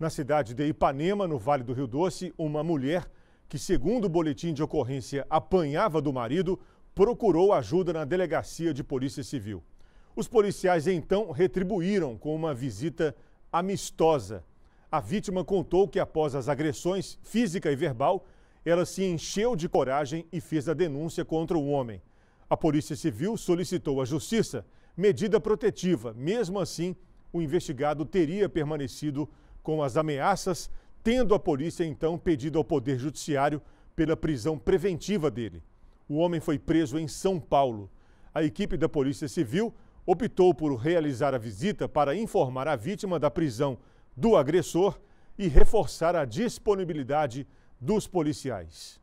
Na cidade de Ipanema, no Vale do Rio Doce, uma mulher que, segundo o boletim de ocorrência, apanhava do marido, procurou ajuda na delegacia de Polícia Civil. Os policiais então retribuíram com uma visita amistosa. A vítima contou que, após as agressões física e verbal, ela se encheu de coragem e fez a denúncia contra o homem. A Polícia Civil solicitou à Justiça medida protetiva. Mesmo assim, o investigado teria permanecido com as ameaças, tendo a polícia então pedido ao Poder Judiciário pela prisão preventiva dele. O homem foi preso em São Paulo. A equipe da Polícia Civil optou por realizar a visita para informar a vítima da prisão do agressor e reforçar a disponibilidade dos policiais.